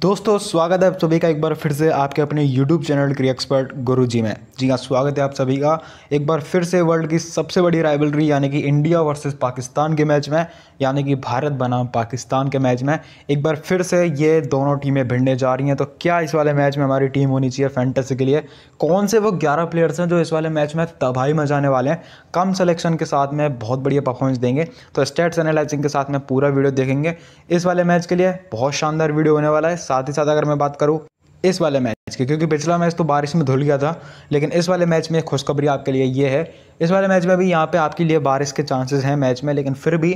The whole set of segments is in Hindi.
दोस्तों स्वागत है आप सभी का एक बार फिर से आपके अपने YouTube चैनल क्री एक्सपर्ट गुरु जी में जी हाँ स्वागत है आप सभी का एक बार फिर से वर्ल्ड की सबसे बड़ी राइवलरी यानी कि इंडिया वर्सेस पाकिस्तान के मैच में यानी कि भारत बनाम पाकिस्तान के मैच में एक बार फिर से ये दोनों टीमें भिड़ने जा रही हैं तो क्या इस वाले मैच में हमारी टीम होनी चाहिए फैंटेस के लिए कौन से वो ग्यारह प्लेयर्स हैं जो इस वाले मैच में तबाही मचाने वाले हैं कम सलेक्शन के साथ में बहुत बढ़िया परफॉर्मेंस देंगे तो स्टेट्स एनालाइजिंग के साथ में पूरा वीडियो देखेंगे इस वाले मैच के लिए बहुत शानदार वीडियो होने वाला है साथ ही साथ अगर मैं बात करूँ इस वाले मैच की क्योंकि पिछला मैच तो बारिश में धुल गया था लेकिन इस वाले मैच में खुशखबरी आपके लिए ये है इस वाले मैच में भी यहाँ पे आपके लिए बारिश के चांसेस हैं मैच में लेकिन फिर भी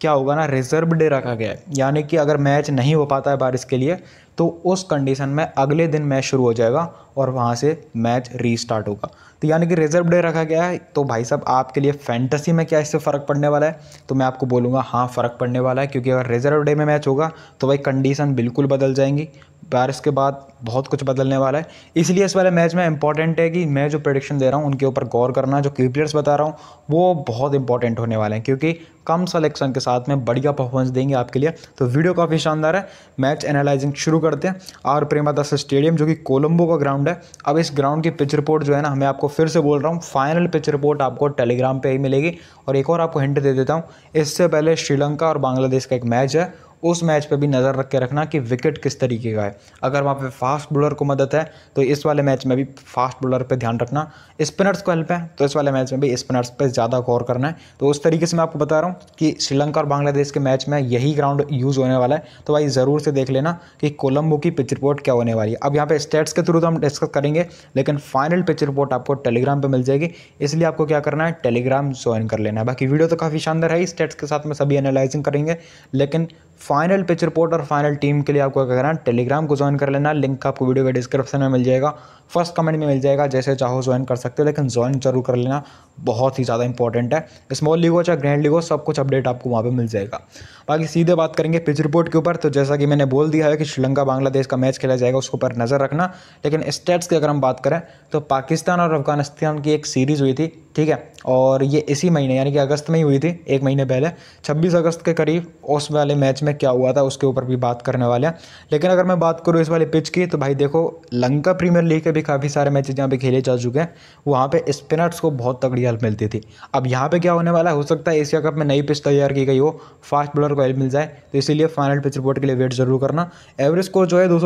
क्या होगा ना रिजर्व डे रखा गया है यानी कि अगर मैच नहीं हो पाता है बारिश के लिए तो उस कंडीशन में अगले दिन मैच शुरू हो जाएगा और वहाँ से मैच रीस्टार्ट होगा तो यानी कि रिजर्व डे रखा गया है तो भाई साहब आपके लिए फैंटसी में क्या इससे फ़र्क पड़ने वाला है तो मैं आपको बोलूँगा हाँ फ़र्क पड़ने वाला है क्योंकि अगर रिजर्व डे में मैच होगा तो भाई कंडीशन बिल्कुल बदल जाएंगी बारिश के बाद बहुत कुछ बदलने वाला है इसलिए इस वाले मैच में इंपॉर्टेंट है कि मैं जो प्रडिक्शन दे रहा हूँ उनके ऊपर गौर करना जो की बता रहा हूँ वो बहुत इंपॉर्टेंट होने वाले हैं क्योंकि कम सलेक्शन के साथ में बढ़िया परफॉर्मेंस देंगे आपके लिए तो वीडियो काफ़ी शानदार है मैच एनालाइजिंग शुरू करते हैं और प्रेमादास स्टेडियम जो कि कोलंबो का ग्राउंड है अब इस ग्राउंड की पिच रिपोर्ट जो है ना मैं आपको फिर से बोल रहा हूँ फाइनल पिच रिपोर्ट आपको टेलीग्राम पर ही मिलेगी और एक और आपको हिंट दे देता हूँ इससे पहले श्रीलंका और बांग्लादेश का एक मैच है उस मैच पे भी नज़र रख के रखना कि विकेट किस तरीके का है अगर वहाँ पे फास्ट बॉलर को मदद है तो इस वाले मैच में भी फास्ट बॉलर पे ध्यान रखना स्पिनर्स को हेल्प है तो इस वाले मैच में भी स्पिनर्स पे ज़्यादा गौर करना है तो उस तरीके से मैं आपको बता रहा हूँ कि श्रीलंका और बांग्लादेश के मैच में यही ग्राउंड यूज़ होने वाला है तो भाई ज़रूर से देख लेना कि कोलम्बो की पिच रिपोर्ट क्या होने वाली है अब यहाँ पर स्टेट्स के थ्रू तो हम डिस्कस करेंगे लेकिन फाइनल पिच रिपोर्ट आपको टेलीग्राम पर मिल जाएगी इसलिए आपको क्या करना है टेलीग्राम ज्वाइन कर लेना है बाकी वीडियो तो काफ़ी शानदार है स्टेट्स के साथ में सभी एनालाइजिंग करेंगे लेकिन फाइनल पिच रिपोर्ट और फाइनल टीम के लिए आपको क्या करना है टेलीग्राम को ज्वाइन कर लेना लिंक आपको वीडियो के डिस्क्रिप्शन में मिल जाएगा फर्स्ट कमेंट में मिल जाएगा जैसे चाहो ज्वाइन कर सकते हो लेकिन ज्वाइन जरूर कर लेना बहुत ही ज़्यादा इंपॉर्टेंट है स्मॉल लीग हो चाहे ग्रैंड लीग हो सब कुछ अपडेट आपको वहाँ पर मिल जाएगा बाकी सीधे बात करेंगे पिच रिपोर्ट के ऊपर तो जैसा कि मैंने बोल दिया है कि श्रीलंका बांग्लादेश का मैच खेला जाएगा उसके ऊपर नज़र रखना लेकिन स्टेट्स की अगर हम बात करें तो पाकिस्तान और अफगानिस्तान की एक सीरीज़ हुई थी ठीक है और ये इसी महीने यानी कि अगस्त में ही हुई थी एक महीने पहले 26 अगस्त के करीब उस वाले मैच में क्या हुआ था उसके ऊपर भी बात करने वाले हैं लेकिन अगर मैं बात करूँ इस वाले पिच की तो भाई देखो लंका प्रीमियर लीग के भी काफ़ी सारे मैचेज यहाँ पे खेले जा चुके हैं वहाँ पे स्पिनर्स को बहुत तगड़ी हेल्प मिलती थी अब यहाँ पर क्या होने वाला हो सकता है एशिया कप में नई पिच तैयार की गई हो फास्ट बॉलर को हेल्प मिल जाए तो इसीलिए फाइनल पिच रिपोर्ट के लिए वेट जरूर करना एवरेज स्कोर जो है दो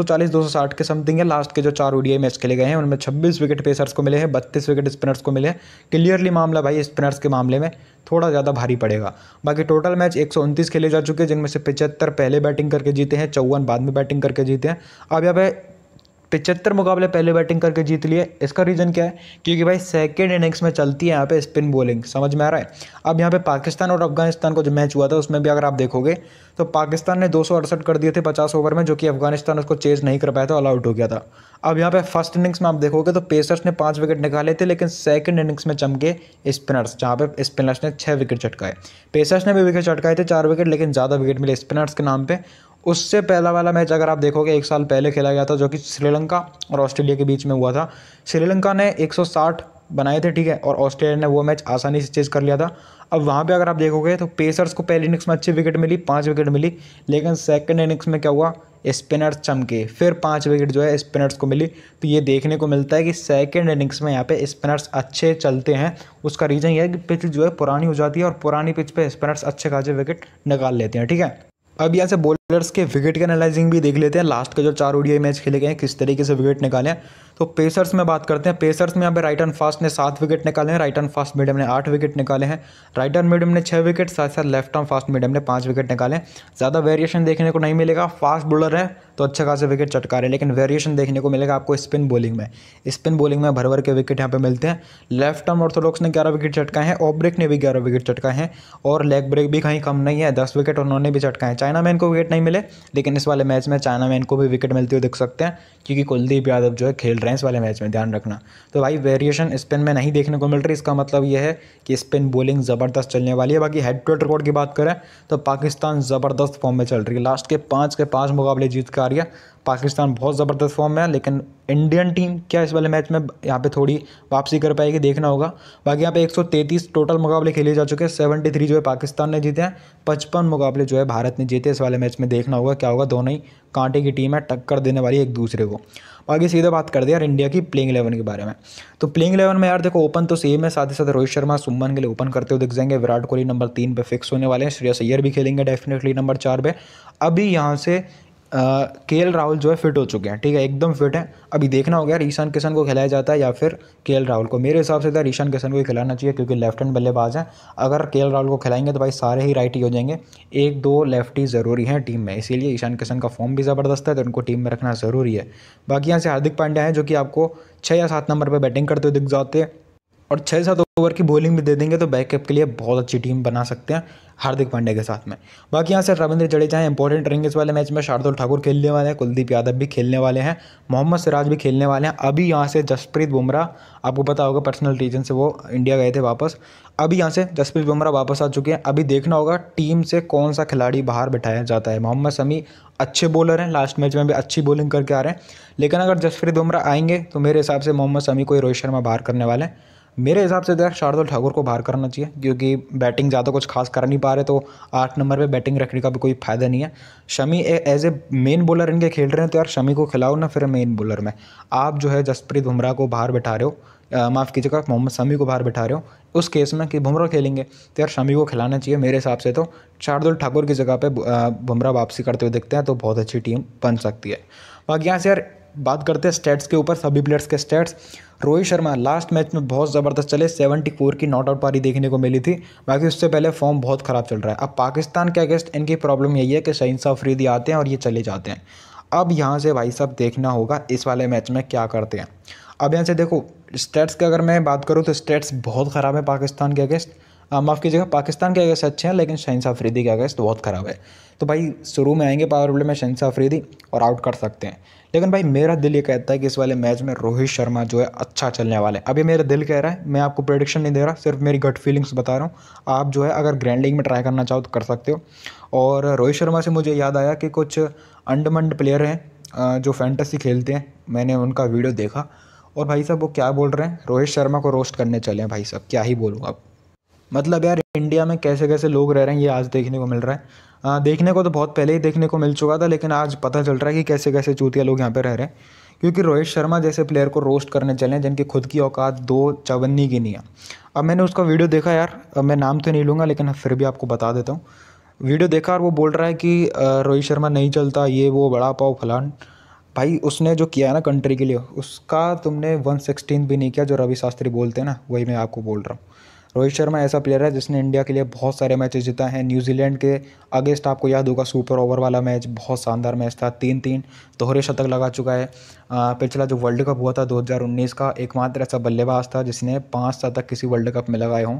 सौ के समथिंग है लास्ट के जो चार ओडीआई मैच खेले गए हैं उनमें छब्बीस विकेट पेसर्स को मिले हैं बत्तीस विकेट स्पिनर्स को मिले हैं क्लियर क्लियरली मामला भाई स्पिनर्स के मामले में थोड़ा ज़्यादा भारी पड़ेगा बाकी टोटल मैच एक खेले जा चुके हैं जिनमें से पचहत्तर पहले बैटिंग करके जीते हैं चौवन बाद में बैटिंग करके जीते हैं अब यहाँ पिचहत्तर मुकाबले पहले बैटिंग करके जीत लिए इसका रीज़न क्या है क्योंकि भाई सेकेंड इनिंग्स में चलती है यहाँ पे स्पिन बॉलिंग समझ में आ रहा है अब यहाँ पे पाकिस्तान और अफगानिस्तान को जो मैच हुआ था उसमें भी अगर आप देखोगे तो पाकिस्तान ने दो कर दिए थे पचास ओवर में जो कि अफगानिस्तान उसको चेज नहीं कर पाया था ऑल आउट हो गया था अब यहाँ पे फर्स्ट इनिंग्स में आप देखोगे तो पेसर्स ने पाँच विकेट निकाले थे लेकिन सेकेंड इनिंग्स में चमके स्पिनर्स जहाँ पे स्पिनर्स ने छः विकेट चटकाए पेसर्स ने भी विकेट चटकाए थे चार विकेट लेकिन ज़्यादा विकेट मिले स्पिनर्स के नाम पर उससे पहला वाला मैच अगर आप देखोगे एक साल पहले खेला गया था जो कि श्रीलंका और ऑस्ट्रेलिया के बीच में हुआ था श्रीलंका ने 160 बनाए थे ठीक है और ऑस्ट्रेलिया ने वो मैच आसानी से चेज कर लिया था अब वहाँ पे अगर आप देखोगे तो पेसर्स को पहले इनिंग्स में अच्छी विकेट मिली पाँच विकेट मिली लेकिन सेकेंड इनिंग्स में क्या हुआ स्पिनर्स चमके फिर पाँच विकेट जो है स्पिनर्स को मिली तो ये देखने को मिलता है कि सेकेंड इनिंग्स में यहाँ पे स्पिनर्स अच्छे चलते हैं उसका रीज़न ये है कि पिच जो है पुरानी हो जाती है और पुरानी पिच पे स्पिनर्स अच्छे खासे विकेट निकाल लेते हैं ठीक है अब यहाँ से बोल प्लेयर्स के विकेट के एनालाइजिंग भी देख लेते हैं लास्ट के जो चार ओडीआई मैच खेले गए हैं किस तरीके से विकेट निकाले हैं तो पेसर्स में बात करते हैं पेसर्स में यहाँ पे राइट एंड फास्ट ने सात विकेट निकाले हैं राइट एंड फास्ट मीडियम ने आठ विकेट निकाले हैं राइट एंड मीडियम ने छः विकेट साथ साथ लेफ्ट एंड फास्ट मीडियम ने पाँच विकेट निकाले ज़्यादा वेरिएशन देखने को नहीं मिलेगा फास्ट बॉलर है तो अच्छे खासा विकेट चटका रहे हैं लेकिन वेरिएशन देखने को मिलेगा आपको स्पिन बॉलिंग में स्पिन बॉलिंग में भर भर के विकेट यहाँ पर मिलते हैं लेफ्ट एंड ऑर्थोडॉक्स ने ग्यारह विकेट चटकाए हैं ऑफ ब्रेक ने भी ग्यारह विकेट चटकाए हैं और लेग ब्रेक भी कहीं कम नहीं है दस विकेट उन्होंने भी चटकाए हैं चाइना मैन को विकेट नहीं नहीं मिले लेकिन इस वाले मैच में चाइना मैन को भी विकेट मिलती हुई दिख सकते हैं क्योंकि कुलदीप यादव जो है खेल रहे हैं इस वाले मैच में ध्यान रखना तो भाई वेरिएशन स्पिन में नहीं देखने को मिल रही इसका मतलब यह है कि स्पिन बॉलिंग ज़बरदस्त चलने वाली है बाकी हेड टू हेड रिकॉर्ड की बात करें तो पाकिस्तान ज़बरदस्त फॉर्म में चल रही है लास्ट के पाँच के पाँच मुकाबले जीत कर आ रही है पाकिस्तान बहुत ज़बरदस्त फॉर्म में है लेकिन इंडियन टीम क्या इस वाले मैच में यहाँ पे थोड़ी वापसी कर पाएगी देखना होगा बाकी यहाँ पे 133 टोटल मुकाबले खेले जा चुके हैं 73 जो है पाकिस्तान ने जीते हैं पचपन मुकाबले जो है भारत ने जीते इस वाले मैच में देखना होगा क्या होगा दोनों ही कांटे की टीम है टक्कर देने वाली एक दूसरे को बाकी सीधा बात कर दे यार इंडिया की प्लेइंग इलेवन के बारे में तो प्लेइंग इलेवन में यार देखो ओपन तो सेम है साथ ही साथ रोहित शर्मा सुमन के लिए ओपन करते हुए दिख जाएंगे विराट कोहली नंबर तीन पे फिक्स होने वाले हैं श्रेयस अय्यर भी खेलेंगे डेफिनेटली नंबर चार पे अभी यहाँ से के एल राहुल जो है फिट हो चुके हैं ठीक है एकदम फिट है अभी देखना हो गया ईशान किशन को खिलाया जाता है या फिर के एल राहुल को मेरे हिसाब से तो ईशान किशन को ही खिलाना चाहिए क्योंकि लेफ्ट हैंड बल्लेबाज हैं अगर के एल राहुल को खिलाएंगे तो भाई सारे ही राइट ही हो जाएंगे एक दो लेफ्ट ही ज़रूरी हैं टीम में इसीलिए ईशान किशन का फॉर्म भी ज़बरदस्त है तो उनको टीम में रखना ज़रूरी है बाकी यहाँ से हार्दिक पांड्या हैं जो कि आपको छः या सात नंबर पर बैटिंग करते हुए दिख जाते हैं और छः सात ओवर की बॉलिंग भी दे देंगे तो बैकअप के लिए बहुत अच्छी टीम बना सकते हैं हार्दिक पांडे के साथ में बाकी यहाँ से रविंद्र जडेजा हैं इंपॉर्टेंट रहेंगे इस वाले मैच में शार्दुल ठाकुर खेलने वाले हैं कुलदीप यादव भी खेलने वाले हैं मोहम्मद सिराज भी खेलने वाले हैं अभी यहाँ से जसप्रीत बुमराह आपको पता होगा पर्सनल रीजन से वो इंडिया गए थे वापस अभी यहाँ से जसप्रीत बुमराह वापस आ चुके हैं अभी देखना होगा टीम से कौन सा खिलाड़ी बाहर बैठाया जाता है मोहम्मद शमी अच्छे बॉलर हैं लास्ट मैच में भी अच्छी बॉलिंग करके आ रहे हैं लेकिन अगर जसप्रीत बुमराह आएंगे तो मेरे हिसाब से मोहम्मद शमी को रोहित शर्मा बाहर करने वाले हैं मेरे हिसाब से देख तो शार्दुल ठाकुर को बाहर करना चाहिए क्योंकि बैटिंग ज़्यादा कुछ खास कर नहीं पा रहे तो आठ नंबर पे बैटिंग रखने का भी कोई फ़ायदा नहीं है Shami as a main bowler इनके खेल रहे हैं तो यार शमी को खिलाओ ना फिर मेन बॉलर में आप जो है जसप्रीत बुमराह को बाहर बैठा रहे हो माफ़ कीजिएगा मोहम्मद शमी को बाहर बैठा रहे हो उस केस में कि बुमराह खेलेंगे तो यार शमी को खिलाना चाहिए मेरे हिसाब से तो शार्दुल ठाकुर की जगह पर बुमराह वापसी करते हुए देखते हैं तो बहुत अच्छी टीम बन सकती है बाकी यहाँ से यार बात करते हैं स्टेट्स के ऊपर सभी प्लेयर्स के stats Rohit Sharma last match में बहुत ज़बरदस्त चले 74 की नॉट आउट पारी देखने को मिली थी बाकी उससे पहले फॉर्म बहुत ख़राब चल रहा है अब पाकिस्तान के अगेंस्ट इनकी प्रॉब्लम यही है कि शहीनसा अफरीदी आते हैं और ये चले जाते हैं अब यहाँ से भाई साहब देखना होगा इस वाले मैच में क्या करते हैं अब यहाँ से देखो स्टेट्स की अगर मैं बात करूँ तो स्टेट्स बहुत ख़राब है पाकिस्तान के अगेंस्ट माफ़ कीजिएगा पाकिस्तान के अगेंस्ट अच्छे हैं लेकिन शहनशाह अफरीदी के अगेंस्ट बहुत ख़राब है तो भाई शुरू में आएंगे पावर प्ले में शहनशाह अफरीदी और आउट कर सकते हैं लेकिन भाई मेरा दिल ये कहता है कि इस वाले मैच में रोहित शर्मा जो है अच्छा चलने वाला है अभी मेरा दिल कह रहा है मैं आपको प्रोडिक्शन नहीं दे रहा सिर्फ मेरी गट फीलिंग्स बता रहा हूँ आप जो है अगर ग्रैंड लीग में ट्राई करना चाहो तो कर सकते हो और रोहित शर्मा से मुझे याद आया कि कुछ अंडमंड प्लेयर हैं जो फैंटेसी खेलते हैं मैंने उनका वीडियो देखा और भाई साहब वो क्या बोल रहे हैं रोहित शर्मा को रोस्ट करने चले हैं भाई साहब क्या ही बोलूँ आप मतलब यार इंडिया में कैसे कैसे लोग रह रहे हैं ये आज देखने को मिल रहा है आ, देखने को तो बहुत पहले ही देखने को मिल चुका था लेकिन आज पता चल रहा है कि कैसे कैसे चूतिया लोग यहाँ पर रह रहे हैं क्योंकि रोहित शर्मा जैसे प्लेयर को रोस्ट करने चले हैं जिनकी खुद की औकात दो चवन्नी की नहीं है अब मैंने उसका वीडियो देखा यार मैं नाम तो नहीं लूँगा लेकिन हाँ, फिर भी आपको बता देता हूँ वीडियो देखा और वो बोल रहा है कि रोहित शर्मा नहीं चलता ये वो बड़ा पाओ फलान भाई उसने जो किया है ना कंट्री के लिए उसका तुमने वन सिक्सटीन भी नहीं किया जो रवि शास्त्री बोलते हैं ना वही मैं आपको बोल रहा हूँ रोहित शर्मा ऐसा प्लेयर है जिसने इंडिया के लिए बहुत सारे मैचेस जीता है न्यूजीलैंड के अगेंस्ट आपको याद होगा सुपर ओवर वाला मैच बहुत शानदार मैच था तीन तीन दोहरे शतक लगा चुका है पिछला जो वर्ल्ड कप हुआ था 2019 का एकमात्र ऐसा बल्लेबाज था जिसने पाँच शतक किसी वर्ल्ड कप में लगाए हों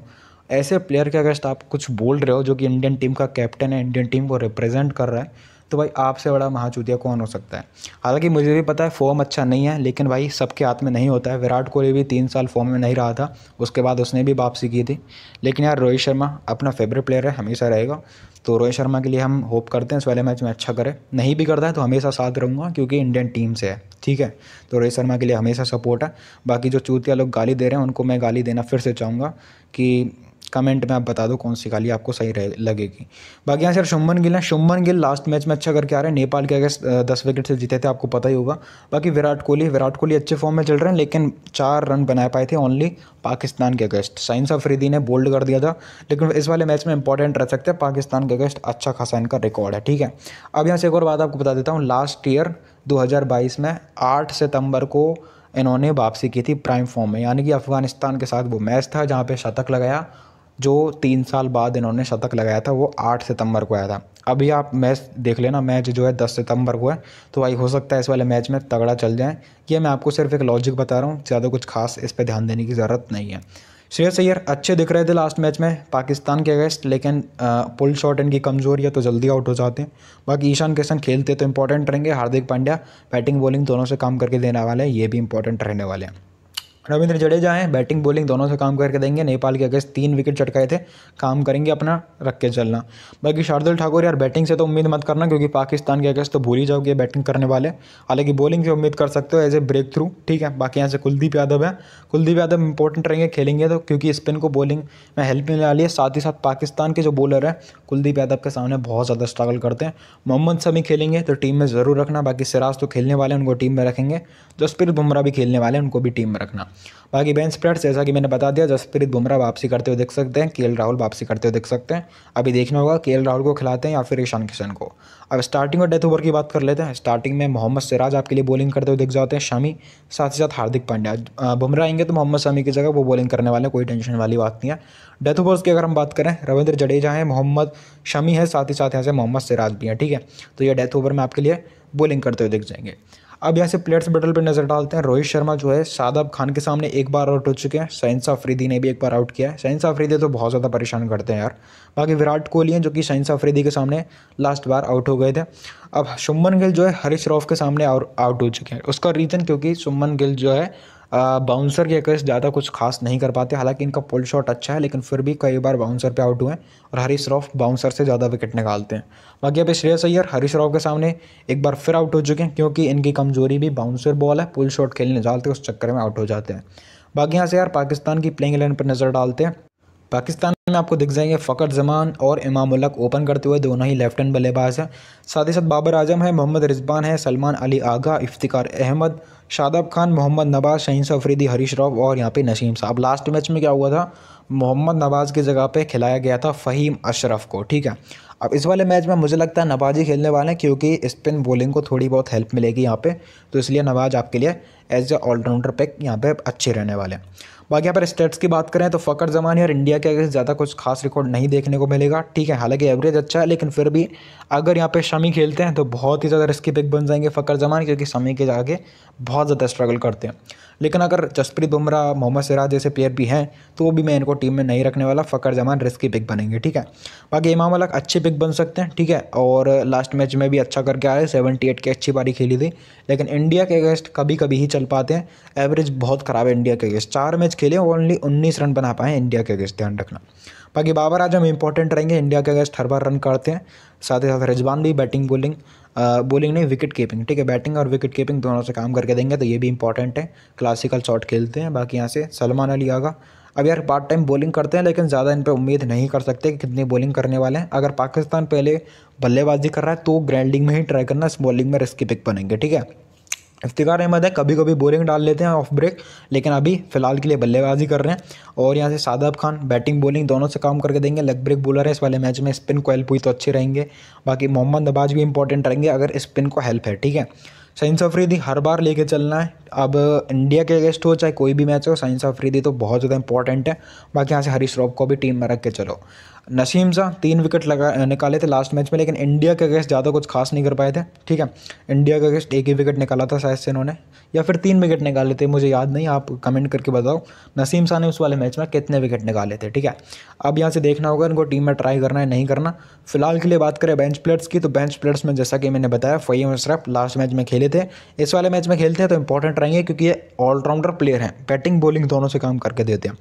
ऐसे प्लेयर के अगेंस्ट आप कुछ बोल रहे हो जो कि इंडियन टीम का कैप्टन है इंडियन टीम को रिप्रेजेंट कर रहा है तो भाई आपसे बड़ा महाचूतिया कौन हो सकता है हालांकि मुझे भी पता है फॉर्म अच्छा नहीं है लेकिन भाई सबके हाथ में नहीं होता है विराट कोहली भी तीन साल फॉर्म में नहीं रहा था उसके बाद उसने भी वापसी की थी लेकिन यार रोहित शर्मा अपना फेवरेट प्लेयर है हमेशा रहेगा तो रोहित शर्मा के लिए हम होप करते हैं इस वाले मैच में अच्छा करे नहीं भी करता है तो हमेशा साथ रहूँगा क्योंकि इंडियन टीम से है ठीक है तो रोहित शर्मा के लिए हमेशा सपोर्ट है बाकी जो चूतिया लोग गाली दे रहे हैं उनको मैं गाली देना फिर से चाहूँगा कि कमेंट में आप बता दो कौन सी गाली आपको सही रहे लगेगी बाकी यहाँ सर शुभमन गिल हैं शुभमन गिल लास्ट मैच में अच्छा करके आ रहे हैं नेपाल के अगस्त दस विकेट से जीते थे आपको पता ही होगा बाकी विराट कोहली विराट कोहली अच्छे फॉर्म में चल रहे हैं लेकिन चार रन बना पाए थे ओनली पाकिस्तान के अगेंस्ट साइंस अफरीदी ने बोल्ड कर दिया था लेकिन इस वाले मैच में इंपॉर्टेंट रह सकते हैं पाकिस्तान के अगेंस्ट अच्छा खासा इनका रिकॉर्ड है ठीक है अब यहाँ से एक और बात आपको बता देता हूँ लास्ट ईयर दो में आठ सितंबर को इन्होंने वापसी की थी प्राइम फॉर्म में यानी कि अफ़गानिस्तान के साथ वो मैच था जहाँ पे शतक लगाया जो तीन साल बाद इन्होंने शतक लगाया था वो आठ सितंबर को आया था अभी आप मैच देख लेना मैच जो है दस सितंबर को है तो भाई हो सकता है इस वाले मैच में तगड़ा चल जाए ये मैं आपको सिर्फ एक लॉजिक बता रहा हूँ ज़्यादा कुछ खास इस पर ध्यान देने की ज़रूरत नहीं है श्रेयस अय्यर अच्छे दिख रहे थे लास्ट मैच में पाकिस्तान के अगेंस्ट लेकिन पुल शॉट इनकी कमज़ोरी है तो जल्दी आउट हो जाते हैं बाकी ईशान किशन खेलते तो इंपॉर्टेंट रहेंगे हार्दिक पांड्या बैटिंग बॉलिंग दोनों से काम करके देने वाले हैं ये भी इंपॉर्टेंट रहने वाले हैं रविंद्र जडेजा हैं बैटिंग बॉलिंग दोनों से काम करके देंगे नेपाल के अगस्त तीन विकेट चटकाए थे काम करेंगे अपना रख के चलना बाकी शार्दुल ठाकुर यार बैटिंग से तो उम्मीद मत करना क्योंकि पाकिस्तान के अगस्त तो भूल ही जाओगे बैटिंग करने वाले हालांकि बॉलिंग से उम्मीद कर सकते हो एज ए ब्रेक थ्रू ठीक है बाकी यहाँ से कुलदीप यादव है कुलदीप यादव इंपॉर्टेंट रहेंगे खेलेंगे तो क्योंकि स्पिन को बॉलिंग में हेल्प मिलने वाली है साथ ही साथ पाकिस्तान के जो बॉलर हैं कुलदीप यादव के सामने बहुत ज़्यादा स्ट्रगल करते हैं मोहम्मद शमी खेलेंगे तो टीम में ज़रूर रखना बाकी सिराज तो खेलने वाले हैं उनको टीम में रखेंगे जसप्रीत बुमराह भी खेलने वाले हैं उनको भी टीम में रखना बाकी बेंच प्लेयर्स जैसा कि मैंने बता दिया जसप्रीत बुमराह वापसी करते हुए देख सकते हैं के राहुल वापसी करते हुए देख सकते हैं अभी देखना होगा के राहुल को खिलाते हैं या फिर ईशान किशन को अब स्टार्टिंग और डेथ ओवर की बात कर लेते हैं स्टार्टिंग में मोहम्मद सिराज आपके लिए बॉलिंग करते हुए दिख जाते हैं शमी साथ ही साथ हार्दिक पांड्या बुमराह आएंगे तो मोहम्मद शमी की जगह वो बॉलिंग करने वाले कोई टेंशन वाली बात नहीं है डेथ ओवर्स की अगर हम बात करें रविंद्र जडेजा है मोहम्मद शमी है साथ ही साथ यहाँ से मोहम्मद सिराज भी हैं ठीक है तो यह डेथ ओवर में आपके लिए बॉलिंग करते हुए दिख जाएंगे अब यहाँ से प्लेयर्स बैटल पर नजर डालते हैं रोहित शर्मा जो है शादाब खान के सामने एक बार आउट हो चुके हैं साइंस आफरीदी ने भी एक बार आउट किया है साइंस आफरीदी तो बहुत ज़्यादा परेशान करते हैं यार बाकी विराट कोहली हैं जो कि साइंस आफरीदी के सामने लास्ट बार आउट हो गए थे अब शुमन गिल जो है हरीश रॉफ के सामने आउट हो चुके हैं उसका रीज़न क्योंकि शुमन गिल जो है बाउंसर के अगेंस्ट ज़्यादा कुछ खास नहीं कर पाते हालांकि इनका पुल शॉट अच्छा है लेकिन फिर भी कई बार बाउंसर पे आउट हुए और हरीश श्रॉफ बाउंसर से ज़्यादा विकेट निकालते हैं बाकी अब श्रेयस अय्यर हरीश श्रॉफ के सामने एक बार फिर आउट हो चुके हैं क्योंकि इनकी कमजोरी भी बाउंसर बॉल है पुल शॉट खेलने जाते उस चक्कर में आउट हो जाते हैं बाकी यहाँ से यार पाकिस्तान की प्लेइंग इलेवन पर नज़र डालते हैं पाकिस्तान में आपको दिख जाएंगे फ़कर जमान और इमाम उलक ओपन करते हुए दोनों ही लेफ्ट हैंड बल्लेबाज हैं साथ ही साथ बाबर आजम है मोहम्मद रिजबान है सलमान अली आगा इफ्तिकार अहमद शादाब खान मोहम्मद नवाज शहीन अफरीदी हरीश रॉफ और यहाँ पे नसीम साहब लास्ट मैच में क्या हुआ था मोहम्मद नवाज की जगह पे खिलाया गया था फ़हीम अशरफ को ठीक है अब इस वाले मैच में मुझे लगता है नवाज ही खेलने वाले हैं क्योंकि स्पिन बॉलिंग को थोड़ी बहुत हेल्प मिलेगी यहाँ पे तो इसलिए नवाज आपके लिए एज ए ऑलराउंडर पैक यहाँ पे अच्छे रहने वाले हैं बाकी यहाँ पर स्टेट्स की बात करें तो फ़कर जमान और इंडिया के अगर ज़्यादा कुछ खास रिकॉर्ड नहीं देखने को मिलेगा ठीक है हालांकि एवरेज अच्छा है लेकिन फिर भी अगर यहाँ पे शमी खेलते हैं तो बहुत ही ज़्यादा रिस्की पिक बन जाएंगे फ़कर जमान क्योंकि शमी के आगे बहुत ज़्यादा स्ट्रगल करते हैं लेकिन अगर जसप्रीत बुमराह मोहम्मद सिराज जैसे प्लेयर भी हैं तो वो भी मैं इनको टीम में नहीं रखने वाला फ़कर जमान रिस्की पिक बनेंगे ठीक है बाकी इमाम अलग अच्छे पिक बन सकते हैं ठीक है और लास्ट मैच में भी अच्छा करके आए सेवेंटी एट की अच्छी पारी खेली थी लेकिन इंडिया के अगेंस्ट कभी कभी ही चल पाते हैं एवरेज बहुत ख़राब है इंडिया के अगेंस्ट चार मैच खेले ओनली उन्नीस रन बना पाए इंडिया के अगेंस्ट ध्यान रखना बाकी बाबर आजम इंपॉर्टेंट रहेंगे इंडिया के अगेंस्ट हर बार रन करते हैं साथ ही साथ रिजवान भी बैटिंग बोलिंग बॉलिंग नहीं विकेट कीपिंग ठीक है बैटिंग और विकेट कीपिंग दोनों से काम करके देंगे तो ये भी इंपॉर्टेंट है क्लासिकल शॉट खेलते हैं बाकी यहाँ से सलमान अली आगा अब यार पार्ट टाइम बॉलिंग करते हैं लेकिन ज़्यादा इन पर उम्मीद नहीं कर सकते कि कितनी बॉलिंग करने वाले हैं अगर पाकिस्तान पहले बल्लेबाजी कर रहा है तो ग्रैंडिंग में ही ट्राई करना इस बॉलिंग में रिस्की पिक बनेंगे ठीक है इफ्तिकार अहमद है कभी कभी बोरिंग डाल लेते हैं ऑफ ब्रेक लेकिन अभी फिलहाल के लिए बल्लेबाजी कर रहे हैं और यहाँ से सादाब खान बैटिंग बॉलिंग दोनों से काम करके देंगे लेग ब्रेक बॉलर है इस वाले मैच में स्पिन को हेल्प हुई तो अच्छे रहेंगे बाकी मोहम्मद नबाज भी इंपॉर्टेंट रहेंगे अगर स्पिन को हेल्प है ठीक है साइंस अफरीदी हर बार लेके चलना है अब इंडिया के अगेंस्ट हो चाहे कोई भी मैच हो साइंस अफरीदी तो बहुत ज़्यादा इंपॉर्टेंट है बाकी यहाँ से हरीश रॉफ को भी टीम में रख के चलो नसीम सा तीन विकेट लगा निकाले थे लास्ट मैच में लेकिन इंडिया के अगेंस्ट ज़्यादा कुछ खास नहीं कर पाए थे ठीक है इंडिया के अगेंस्ट एक ही विकेट निकाला था शायद से इन्होंने या फिर तीन विकेट निकाले थे मुझे याद नहीं आप कमेंट करके बताओ नसीम शाह ने उस वाले मैच में कितने विकेट निकाले थे ठीक है अब यहाँ से देखना होगा इनको टीम में ट्राई करना है नहीं करना फिलहाल के लिए बात करें बेंच प्लेयर्स की तो बेंच प्लेयर्स में जैसा कि मैंने बताया फ़ैम अशरफ लास्ट मैच में खेले थे इस वाले मैच में खेलते हैं तो इंपॉर्टेंट रहेंगे क्योंकि ये ऑलराउंडर प्लेयर हैं बैटिंग बॉलिंग दोनों से काम करके देते हैं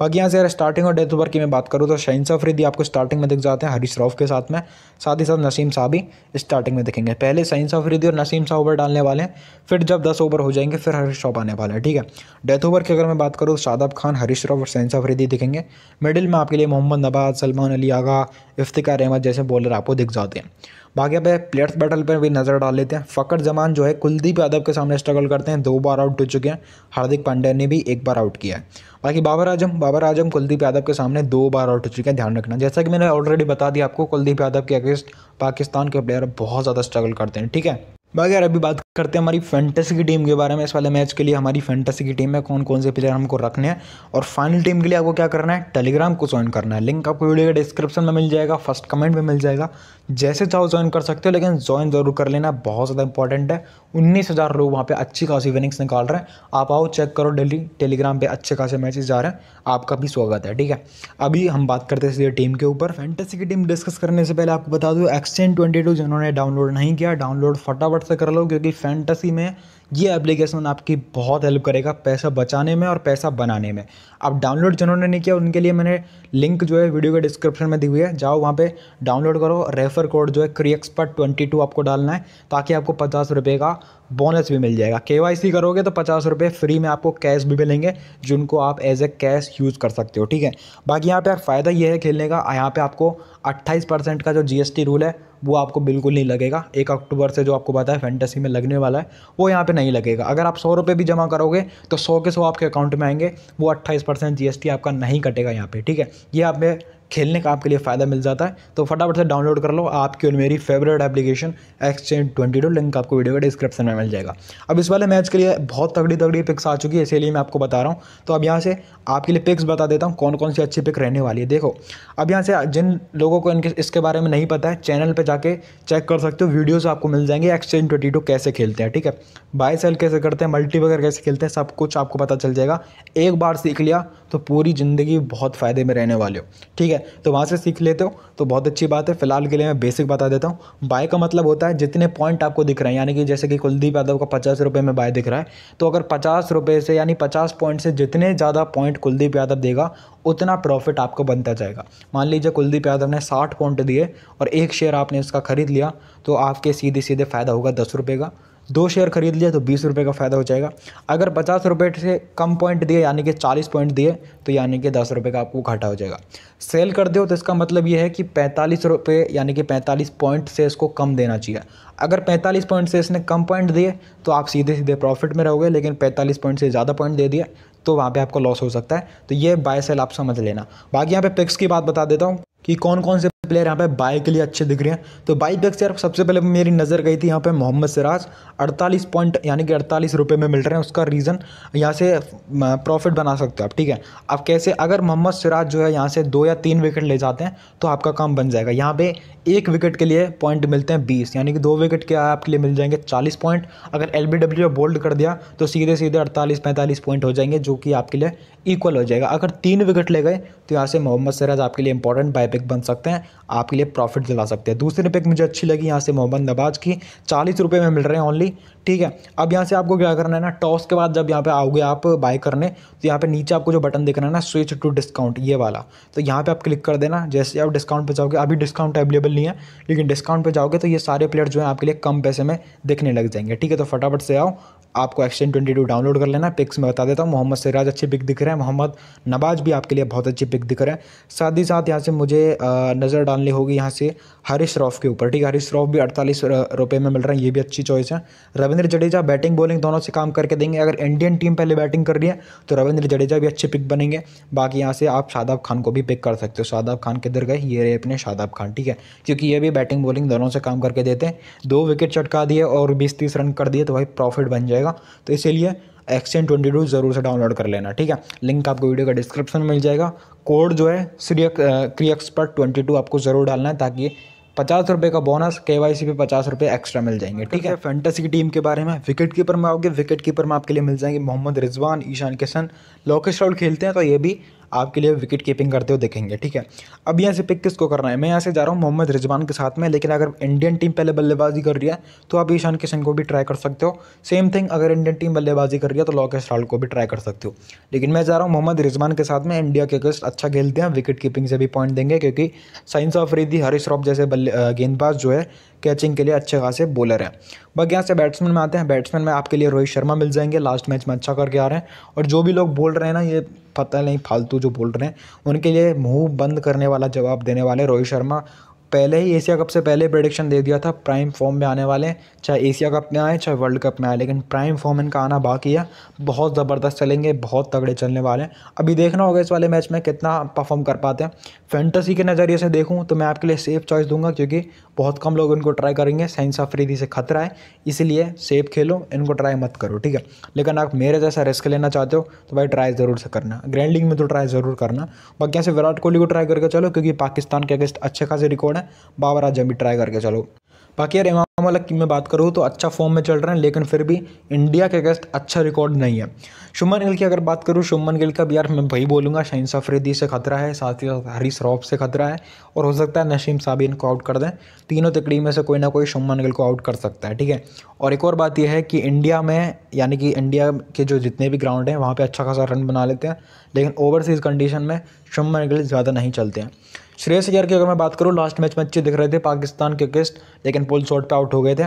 बाकी यहाँ से अगर स्टार्टिंग और डेथ ओवर की मैं बात करूँ तो शहीन सफरीदी आपको स्टार्टिंग में दिख जाते हैं हरीश रॉफ के साथ में साथ ही साथ नसीम शाह भी स्टार्टिंग में दिखेंगे पहले साइंस रिदी और नसीम शाह ओवर डालने वाले हैं फिर जब दस ओवर हो जाएंगे फिर हरीश रॉफ आने वाले हैं ठीक है डेथ ओवर की अगर मैं बात करूँ शादाब खान हरीश रॉफ और साइंस रिदी दिखेंगे मिडिल में आपके लिए मोहम्मद नबाज सलमान अली आगा इफ्तिकार अहमद जैसे बॉलर आपको दिख जाते हैं बाकी अब प्लेयर्स बैटल पर भी नज़र डाल लेते हैं फ़कर जमान जो है कुलदीप यादव के सामने स्ट्रगल करते हैं दो बार आउट हो चुके हैं हार्दिक पांड्या ने भी एक बार आउट किया है बाकी बाबर आजम बाबर आजम कुलदीप यादव के सामने दो बार आउट हो चुके हैं ध्यान रखना जैसा कि मैंने ऑलरेडी बता दिया आपको कुलदीप यादव के अगेंस्ट पाकिस्तान के प्लेयर बहुत ज़्यादा स्ट्रगल करते हैं ठीक है बाकी यार अभी बात करते हैं हमारी फैंटेसी की टीम के बारे में इस वाले मैच के लिए हमारी फैंटेसी की टीम में कौन कौन से प्लेयर हमको रखने हैं और फाइनल टीम के लिए आपको क्या करना है टेलीग्राम को ज्वाइन करना है लिंक आपको वीडियो के डिस्क्रिप्शन में मिल जाएगा फर्स्ट कमेंट में मिल जाएगा जैसे चाहो ज्वाइन कर सकते हो लेकिन ज्वाइन ज़रूर कर लेना बहुत ज़्यादा इंपॉर्टेंट है उन्नीस हज़ार लोग वहाँ पे अच्छी खासी विनिंग्स निकाल रहे हैं आप आओ चेक करो डेली टेलीग्राम पे अच्छे खासे मैचेस जा रहे हैं आपका भी स्वागत है ठीक है अभी हम बात करते हैं सीधे टीम के ऊपर फैंटेसी की टीम डिस्कस करने से पहले आपको बता दूँ एक्सचेंज ट्वेंटी जिन्होंने डाउनलोड नहीं किया डाउनलोड फटाफट से कर लो क्योंकि फैंटेसी में ये एप्लीकेशन आपकी बहुत हेल्प करेगा पैसा बचाने में और पैसा बनाने में आप डाउनलोड जिन्होंने नहीं किया उनके लिए मैंने लिंक जो है वीडियो के डिस्क्रिप्शन में दी हुई है जाओ वहाँ पे डाउनलोड करो रेफर कोड जो है क्रिएक्स ट्वेंटी टू आपको डालना है ताकि आपको पचास रुपये का बोनस भी मिल जाएगा के करोगे तो पचास रुपये फ्री में आपको कैश भी मिलेंगे जिनको आप एज ए कैश यूज़ कर सकते हो ठीक है बाकी यहाँ पर फ़ायदा ये है खेलने का यहाँ पर आपको अट्ठाईस परसेंट का जो जी रूल है वो आपको बिल्कुल नहीं लगेगा एक अक्टूबर से जो आपको पता है फैंटेसी में लगने वाला है वो यहाँ पे नहीं लगेगा अगर आप सौ रुपये भी जमा करोगे तो सौ के सौ आपके अकाउंट में आएंगे वो अट्ठाईस परसेंट जी आपका नहीं कटेगा यहाँ पर ठीक है ये आप में खेलने का आपके लिए फ़ायदा मिल जाता है तो फटाफट से डाउनलोड कर लो आपकी और मेरी favourite application exchange twenty two link आपको वीडियो का डिस्क्रिप्शन में मिल जाएगा अब इस वाले मैच के लिए बहुत तगड़ी तगड़ी पिक्स आ चुकी है इसीलिए मैं आपको बता रहा हूँ तो अब यहाँ से आपके लिए पिक्स बता देता हूँ कौन कौन सी अच्छी पिक रहने वाली है देखो अब यहाँ से जिन लोगों को इनके इसके बारे में नहीं पता है चैनल पर जाके चेक कर सकते हो वीडियोज़ आपको मिल जाएंगे एक्सचेंज ट्वेंटी टू कैसे खेलते हैं ठीक है बाय सेल कैसे करते हैं मल्टी वगैरह कैसे खेलते हैं सब कुछ आपको पता चल जाएगा एक बार सीख लिया तो पूरी ज़िंदगी बहुत फ़ायदे में रहने वाले हो ठीक है है तो वहाँ से सीख लेते हो तो बहुत अच्छी बात है फिलहाल के लिए मैं बेसिक बता देता हूँ बाय का मतलब होता है जितने पॉइंट आपको दिख रहे हैं यानी कि जैसे कि कुलदीप यादव का पचास रुपये में बाय दिख रहा है तो अगर पचास रुपये से यानी पचास पॉइंट से जितने ज़्यादा पॉइंट कुलदीप यादव देगा उतना प्रॉफिट आपको बनता जाएगा मान लीजिए कुलदीप यादव ने साठ पॉइंट दिए और एक शेयर आपने उसका खरीद लिया तो आपके सीधे सीधे फ़ायदा होगा दस रुपये का दो शेयर खरीद लिया तो बीस रुपये का फ़ायदा हो जाएगा अगर पचास रुपये से कम पॉइंट दिए यानी कि चालीस पॉइंट दिए तो यानी कि दस रुपये का आपको घाटा हो जाएगा सेल कर दो तो इसका मतलब ये है कि पैंतालीस रुपये यानी कि पैंतालीस पॉइंट से इसको कम देना चाहिए अगर पैंतालीस पॉइंट से इसने कम पॉइंट दिए तो आप सीधे सीधे प्रॉफिट में रहोगे लेकिन पैंतालीस पॉइंट से ज़्यादा पॉइंट दे दिए तो वहाँ पर आपको लॉस हो सकता है तो ये बाय सेल आप समझ लेना बाकी यहाँ पर पिक्स की बात बता देता हूँ कि कौन कौन से प्लेयर यहाँ पे बाई के लिए अच्छे दिख रहे हैं तो बाई बैग से यार सबसे पहले मेरी नज़र गई थी यहाँ पे मोहम्मद सिराज 48 पॉइंट यानी कि अड़तालीस रुपये में मिल रहे हैं उसका रीज़न यहाँ से प्रॉफिट बना सकते हो आप ठीक है अब कैसे अगर मोहम्मद सिराज जो है यहाँ से दो या तीन विकेट ले जाते हैं तो आपका काम बन जाएगा यहाँ पर एक विकेट के लिए पॉइंट मिलते हैं बीस यानी कि दो विकेट के आपके लिए मिल जाएंगे चालीस पॉइंट अगर एल बी डब्ल्यू बोल्ड कर दिया तो सीधे सीधे अड़तालीस पैंतालीस पॉइंट हो जाएंगे जो कि आपके लिए इक्वल हो जाएगा अगर तीन विकेट ले गए तो यहाँ से मोहम्मद सिराज आपके लिए इंपॉर्टेंट बाय पिक बन सकते हैं आपके लिए प्रॉफिट दिला सकते हैं दूसरी पिक मुझे अच्छी लगी यहाँ से मोहम्मद नवाज की चालीस रुपये में मिल रहे हैं ओनली ठीक है अब यहाँ से आपको क्या करना है ना टॉस के बाद जब यहाँ पे आओगे आप बाय करने तो यहाँ पे नीचे आपको जो बटन देखना है ना स्विच टू डिस्काउंट ये वाला तो यहाँ पे आप क्लिक कर देना जैसे आप डिस्काउंट पे जाओगे अभी डिस्काउंट अवेलेबल नहीं है लेकिन डिस्काउंट पे जाओगे तो ये सारे प्लेयर जो है आपके लिए कम पैसे में दिखने लग जाएंगे ठीक है तो फटाफट से आओ आपको एक्सचेंज ट्वेंटी टू डाउनलोड कर लेना पिक्स में बता देता हूँ मोहम्मद सिराज अच्छी पिक दिख रहे हैं मोहम्मद नवाज भी आपके लिए बहुत अच्छी पिक दिख रहे हैं साथ ही साथ यहाँ से मुझे नज़र डालनी होगी यहाँ से हरीश रॉफ के ऊपर ठीक है हरीश रॉफ भी अड़तालीस रुपये में मिल रहा है ये भी अच्छी चॉइस है रविंद्र रविंद्र जडेजा बैटिंग बॉलिंग दोनों से काम करके देंगे अगर इंडियन टीम पहले बैटिंग कर रही है तो रविंद्र जडेजा भी अच्छे पिक बनेंगे बाकी यहाँ से आप शादाब खान को भी पिक कर सकते हो शादाब खान किधर गए ये रहे अपने शादाब खान ठीक है क्योंकि ये भी बैटिंग बॉलिंग दोनों से काम करके देते हैं दो विकेट चटका दिए और बीस तीस रन कर दिए तो भाई प्रॉफिट बन जाएगा तो इसीलिए एक्सचेंज ट्वेंटी टू ज़रूर से डाउनलोड कर लेना ठीक है लिंक आपको वीडियो का डिस्क्रिप्शन में मिल जाएगा कोड जो है श्री एक्सपर्ट ट्वेंटी टू आपको ज़रूर डालना है ताकि पचास रुपये का बोनस के वाई सी पे पचास रुपये एक्स्ट्रा मिल जाएंगे ठीक है फैंटेसी की टीम के बारे में विकेट कीपर में आओगे विकेट कीपर में आपके लिए मिल जाएंगे मोहम्मद रिजवान ईशान किशन लोकेश राहुल खेलते हैं तो ये भी आपके लिए विकेट कीपिंग करते हुए देखेंगे ठीक है अब यहाँ से पिक किसको करना है मैं यहाँ से जा रहा हूँ मोहम्मद रिजवान के साथ में लेकिन अगर इंडियन टीम पहले बल्लेबाजी कर रही है तो आप ईशान किशन को भी ट्राई कर सकते हो सेम थिंग अगर इंडियन टीम बल्लेबाजी कर रही है तो लॉकेश राहुल को भी ट्राई कर सकते हो लेकिन मैं जा रहा हूँ मोहम्मद रिजवान के साथ में इंडिया के अगस्ट अच्छा खेलते हैं विकेट कीपिंग से भी पॉइंट देंगे क्योंकि साइंस ऑफ रिदी हरीश रॉफ जैसे गेंदबाज जो है कैचिंग के लिए अच्छे खासे बॉलर हैं बाकी यहाँ से बैट्समैन में आते हैं बैट्समैन में आपके लिए रोहित शर्मा मिल जाएंगे लास्ट मैच में अच्छा करके आ रहे हैं और जो भी लोग बोल रहे हैं ना ये पता नहीं फालतू जो बोल रहे हैं उनके लिए मुंह बंद करने वाला जवाब देने वाले रोहित शर्मा पहले ही एशिया कप से पहले प्रडिक्शन दे दिया था प्राइम फॉर्म में आने वाले हैं चाहे एशिया कप में आए चाहे वर्ल्ड कप में आए लेकिन प्राइम फॉर्म इनका आना बाकी है बहुत ज़बरदस्त चलेंगे बहुत तगड़े चलने वाले हैं अभी देखना होगा इस वाले मैच में कितना परफॉर्म कर पाते हैं फैंटसी के नज़रिए से देखूँ तो मैं आपके लिए सेफ चॉइस दूंगा क्योंकि बहुत कम लोग इनको ट्राई करेंगे साइंस अफरीदी से खतरा है इसलिए सेफ खेलो इनको ट्राई मत करो ठीक है लेकिन आप मेरे जैसा रिस्क लेना चाहते हो तो भाई ट्राई ज़रूर से करना ग्रैंड लीग में तो ट्राई ज़रूर करना बाकी ऐसे विराट कोहली को ट्राई करके चलो क्योंकि पाकिस्तान के अगेंस्ट अच्छे खासे रिकॉर्ड है बाबर आजम भी ट्राई करके चलो बाकी यार इमाम मलिक की मैं बात करूँ तो अच्छा फॉर्म में चल रहे हैं लेकिन फिर भी इंडिया के अगेंस्ट अच्छा रिकॉर्ड नहीं है शुमन गिल की अगर बात करूँ शुमन गिल का भी यार मैं भाई बोलूँगा शहीन सफरीदी से खतरा है साथ ही साथ हरीश रॉफ से खतरा है और हो सकता है नशीम साबिन को आउट कर दें तीनों तकड़ी में से कोई ना कोई शुमन गिल को आउट कर सकता है ठीक है और एक और बात यह है कि इंडिया में यानी कि इंडिया के जो जितने भी ग्राउंड हैं वहाँ पर अच्छा खासा रन बना लेते हैं लेकिन ओवरसीज़ कंडीशन में शुमन गिल ज़्यादा नहीं चलते हैं श्रेयस अयर की अगर मैं बात करूँ लास्ट मैच में अच्छे दिख रहे थे पाकिस्तान के अगेंस्ट लेकिन पुल शॉट पे आउट हो गए थे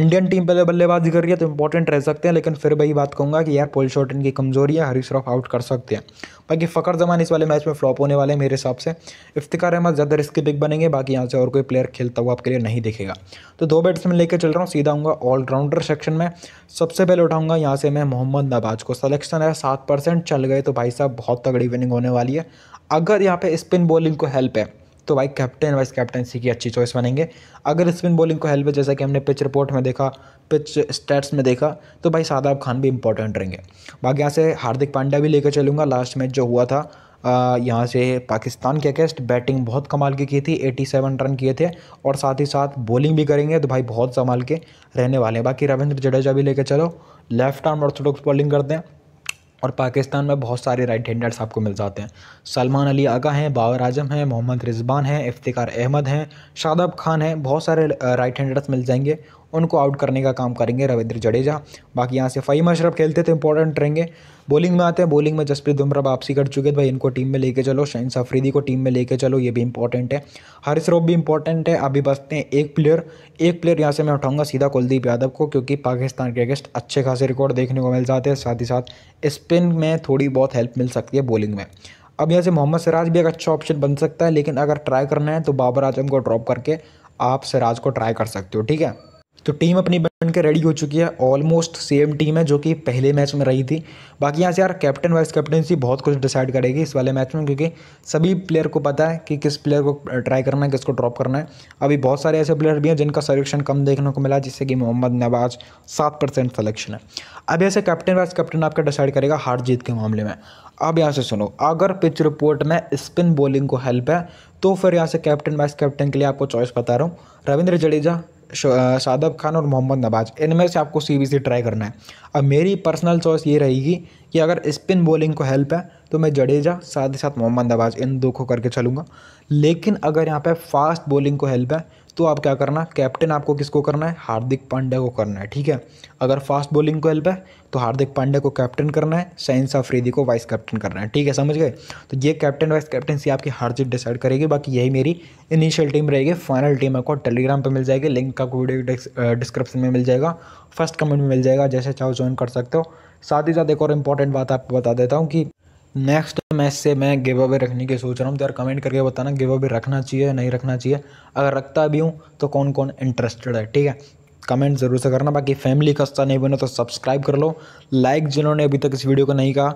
इंडियन टीम पहले बल्लेबाजी कर रही है तो इंपॉर्टेंट रह सकते हैं लेकिन फिर वही बात कहूँगा कि यार पुल शॉट इनकी कमजोरी है हरीश रॉफ आउट कर सकते हैं बाकी फ़खर जमान इस वाले मैच में फ्लॉप होने वाले हैं मेरे हिसाब से इफ्तिकार अहमद ज़्यादा के पिक बनेंगे बाकी यहाँ से और कोई प्लेयर खेलता हुआ आपके लिए नहीं दिखेगा तो दो बैट्समैन लेकर चल रहा हूँ सीधा आऊँगा ऑलराउंडर सेक्शन में सबसे पहले उठाऊँगा यहाँ से मैं मोहम्मद नवाज को सलेक्शन है सात परसेंट चल गए तो भाई साहब बहुत तगड़ी विनिंग होने वाली है अगर यहाँ पर स्पिन बॉलिंग को हेल्प है तो भाई कैप्टन वाइस कैप्टनसी की अच्छी चॉइस बनेंगे अगर स्पिन बॉलिंग को हेल्प जैसा कि हमने पिच रिपोर्ट में देखा पिच स्टैट्स में देखा तो भाई शादाब खान भी इंपॉर्टेंट रहेंगे बाकी यहाँ से हार्दिक पांड्या भी लेकर चलूँगा लास्ट मैच जो हुआ था यहाँ से पाकिस्तान के अगेंस्ट बैटिंग बहुत कमाल की की थी 87 रन किए थे और साथ ही साथ बॉलिंग भी करेंगे तो भाई बहुत संभाल के रहने वाले हैं बाकी रविंद्र जडेजा भी लेकर चलो लेफ्ट आर्म ऑर्थोडॉक्स बॉलिंग करते हैं और पाकिस्तान में बहुत सारे राइट हैंडर्स आपको मिल जाते हैं सलमान अली आगा हैं बाबर आजम हैं मोहम्मद रिजबान हैं इफ्तिकार अहमद हैं शादाब खान हैं बहुत सारे राइट हैंडर्स मिल जाएंगे उनको आउट करने का काम करेंगे रविंद्र जडेजा बाकी यहाँ से फईम अशरफ खेलते तो इंपॉर्टेंट रहेंगे बॉलिंग में आते हैं बॉलिंग में जसप्रीत बुमराह वापसी कर चुके थे भाई इनको टीम में लेके चलो शहन सफरीदी को टीम में लेके चलो ये भी इंपॉर्टेंट है हरिश रोप भी इंपॉर्टेंट है अभी बचते हैं एक प्लेयर एक प्लेयर यहाँ से मैं उठाऊंगा सीधा कुलदीप यादव को क्योंकि पाकिस्तान के अगेंस्ट अच्छे खासे रिकॉर्ड देखने को मिल जाते हैं साथ ही साथ स्पिन में थोड़ी बहुत हेल्प मिल सकती है बॉलिंग में अब यहाँ से मोहम्मद सिराज भी एक अच्छा ऑप्शन बन सकता है लेकिन अगर ट्राई करना है तो बाबर आजम को ड्रॉप करके आप सिराज को ट्राई कर सकते हो ठीक है तो टीम अपनी बन के रेडी हो चुकी है ऑलमोस्ट सेम टीम है जो कि पहले मैच में रही थी बाकी यहाँ से यार कैप्टन वाइस कैप्टनसी बहुत कुछ डिसाइड करेगी इस वाले मैच में क्योंकि सभी प्लेयर को पता है कि किस प्लेयर को ट्राई करना है किसको ड्रॉप करना है अभी बहुत सारे ऐसे प्लेयर भी हैं जिनका सलेक्शन कम देखने को मिला जिससे कि मोहम्मद नवाज सात परसेंट सलेक्शन है अब ऐसे कैप्टन वाइस कैप्टन आपका डिसाइड करेगा हार जीत के मामले में अब यहाँ से सुनो अगर पिच रिपोर्ट में स्पिन बॉलिंग को हेल्प है तो फिर यहाँ से कैप्टन वाइस कैप्टन के लिए आपको चॉइस बता रहा हूँ रविंद्र जडेजा शादब खान और मोहम्मद नवाज इनमें से आपको सी ट्राई करना है अब मेरी पर्सनल चॉइस ये रहेगी कि अगर स्पिन बॉलिंग को हेल्प है तो मैं जडेजा साथ ही साथ मोहम्मद नवाज इन दो को करके चलूँगा लेकिन अगर यहाँ पे फास्ट बॉलिंग को हेल्प है तो आप क्या करना कैप्टन आपको किसको करना है हार्दिक पांड्या को करना है ठीक है अगर फास्ट बॉलिंग को हेल्प है तो हार्दिक पांड्या को कैप्टन करना है सैंस अफरीदी को वाइस कैप्टन करना है ठीक है समझ गए तो ये कैप्टन वाइस कैप्टनसी आपकी हर चीज़ डिसाइड करेगी बाकी यही मेरी इनिशियल टीम रहेगी फाइनल टीम आपको टेलीग्राम पर मिल जाएगी लिंक आपको वीडियो डिस्क्रिप्शन में मिल जाएगा फर्स्ट कमेंट में मिल जाएगा जैसे चाहो ज्वाइन कर सकते हो साथ ही साथ एक और इम्पॉर्टेंट बात आपको बता देता हूँ कि नेक्स्ट मैच से मैं गिव अवे रखने की सोच रहा हूँ तो यार कमेंट करके बताना गिव अवे रखना चाहिए या नहीं रखना चाहिए अगर रखता भी हूँ तो कौन कौन इंटरेस्टेड है ठीक है कमेंट ज़रूर से करना बाकी फैमिली खस्ता नहीं बने तो सब्सक्राइब कर लो लाइक जिन्होंने अभी तक इस वीडियो को नहीं कहा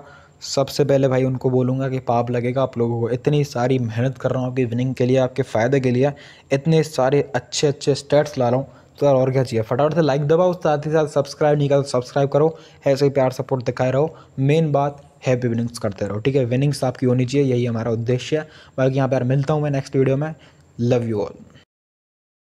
सबसे पहले भाई उनको बोलूँगा कि पाप लगेगा आप लोगों को इतनी सारी मेहनत कर रहा हूँ आपकी विनिंग के लिए आपके फ़ायदे के लिए इतने सारे अच्छे अच्छे स्टेट्स ला रहा हूँ तो यार और क्या चाहिए फटाफट से लाइक दबाओ साथ ही साथ सब्सक्राइब नहीं करो सब्सक्राइब करो ऐसे ही प्यार सपोर्ट दिखाए रहो मेन बात हैप्पी विनिंग्स करते रहो ठीक है विनिंग्स आपकी होनी चाहिए यही हमारा उद्देश्य है बाकी यहाँ पर मिलता हूँ मैं नेक्स्ट वीडियो में लव यू ऑल